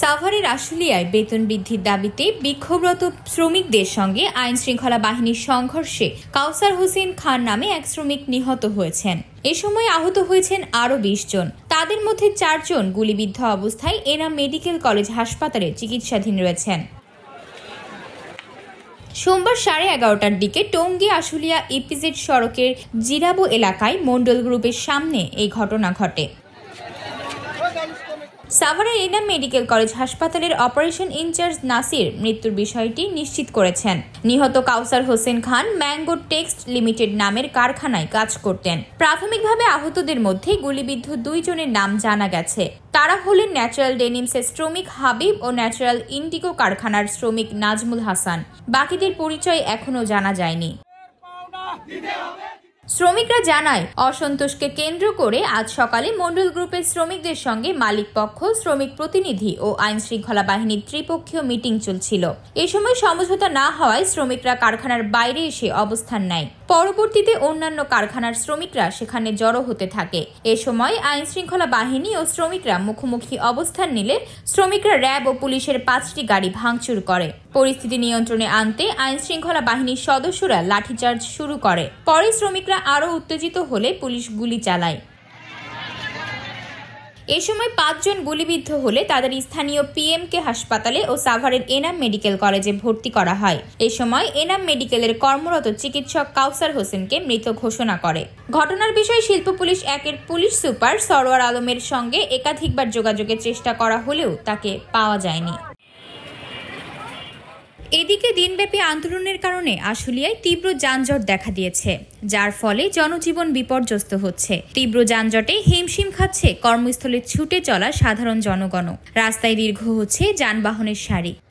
সাভারের আশুলিয়ায় বেতন বৃদ্ধির দাবিতে বিক্ষোভরত শ্রমিকদের সঙ্গে আইন শৃঙ্খলা বাহিনীর সংঘর্ষে কাউসার হোসেন খান নামে এক শ্রমিক নিহত হয়েছেন এ সময় আহত হয়েছেন আরও বিশ জন তাদের মধ্যে চারজন গুলিবিদ্ধ অবস্থায় এরা মেডিকেল কলেজ হাসপাতালে চিকিৎসাধীন রয়েছেন সোমবার সাড়ে এগারোটার দিকে টঙ্গী আশুলিয়া ইপিজেড সড়কের জিরাবো এলাকায় মণ্ডল গ্রুপের সামনে এই ঘটনা ঘটে সাভারের এনাম মেডিকেল কলেজ হাসপাতালের অপারেশন ইনচার্জ নাসির মৃত্যুর বিষয়টি নিশ্চিত করেছেন নিহত Kawsar Hossain Khan mango text limited নামের কারখানায় কাজ করতেন প্রাথমিকভাবে আহতদের মধ্যে গুলিবিদ্ধ দুইজনের নাম জানা গেছে তারা হলেন ন্যাচারাল ডেনিমসের শ্রমিক হাবিব ও ন্যাচারাল ইন্ডিগো কারখানার শ্রমিক নাজমুল হাসান বাকিদের পরিচয় এখনও জানা যায়নি শ্রমিকরা জানায় অসন্তোষকে কেন্দ্র করে আজ সকালে মণ্ডল গ্রুপের শ্রমিকদের সঙ্গে মালিক পক্ষ শ্রমিক প্রতিনিধি ও আইন শৃঙ্খলা বাহিনীর ত্রিপক্ষীয় মিটিং চলছিল এ সময় সমঝোতা না হওয়ায় শ্রমিকরা কারখানার বাইরে এসে অবস্থান নেয় পরবর্তীতে অন্যান্য কারখানার শ্রমিকরা সেখানে জড়ো হতে থাকে এ সময় আইন শৃঙ্খলা বাহিনী ও শ্রমিকরা মুখোমুখি অবস্থান নিলে শ্রমিকরা র্যাব ও পুলিশের পাঁচটি গাড়ি ভাঙচুর করে পরিস্থিতি নিয়ন্ত্রণে আনতে আইন শৃঙ্খলা বাহিনীর সদস্যরা লাঠিচার্জ শুরু করে পরে শ্রমিকরা আরও উত্তেজিত হলে পুলিশ গুলি চালায় এ সময় পাঁচজন গুলিবিদ্ধ হলে তাদের স্থানীয় পিএমকে হাসপাতালে ও সাভারের এনাম মেডিকেল কলেজে ভর্তি করা হয় এ সময় এনাম মেডিকেলের কর্মরত চিকিৎসক কাউসার হোসেনকে মৃত ঘোষণা করে ঘটনার বিষয়ে শিল্প পুলিশ একের পুলিশ সুপার সরোয়ার আলমের সঙ্গে একাধিকবার যোগাযোগের চেষ্টা করা হলেও তাকে পাওয়া যায়নি এদিকে দিনব্যাপী আন্দোলনের কারণে আশুলিয়ায় তীব্র যানজট দেখা দিয়েছে যার ফলে জনজীবন বিপর্যস্ত হচ্ছে তীব্র যানজটে হিমশিম খাচ্ছে কর্মস্থলে ছুটে চলা সাধারণ জনগণ রাস্তায় দীর্ঘ হচ্ছে যানবাহনের সারি